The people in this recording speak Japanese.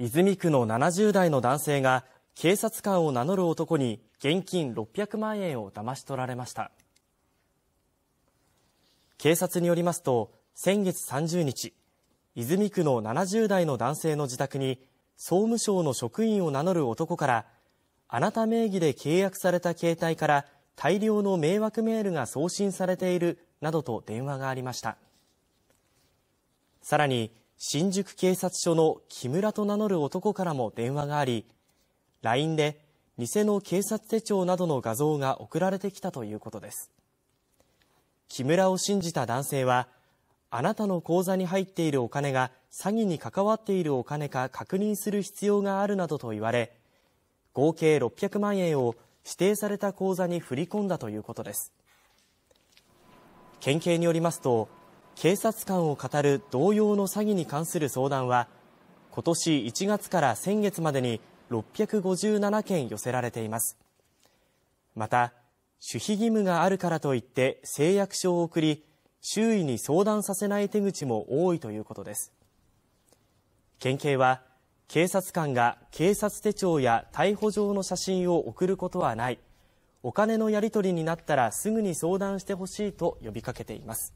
泉区の70代の男性が警察官を名乗る男に現金600万円を騙し取られました警察によりますと先月30日泉区の70代の男性の自宅に総務省の職員を名乗る男からあなた名義で契約された携帯から大量の迷惑メールが送信されているなどと電話がありましたさらに新宿警察署の木村と名乗る男からも電話があり、LINE で偽の警察手帳などの画像が送られてきたということです。木村を信じた男性は、あなたの口座に入っているお金が詐欺に関わっているお金か確認する必要があるなどと言われ、合計600万円を指定された口座に振り込んだということです。県警によりますと、警察官を語る同様の詐欺に関する相談は、今年1月から先月までに657件寄せられています。また、守秘義務があるからといって誓約書を送り、周囲に相談させない手口も多いということです。県警は、警察官が警察手帳や逮捕状の写真を送ることはない、お金のやり取りになったらすぐに相談してほしいと呼びかけています。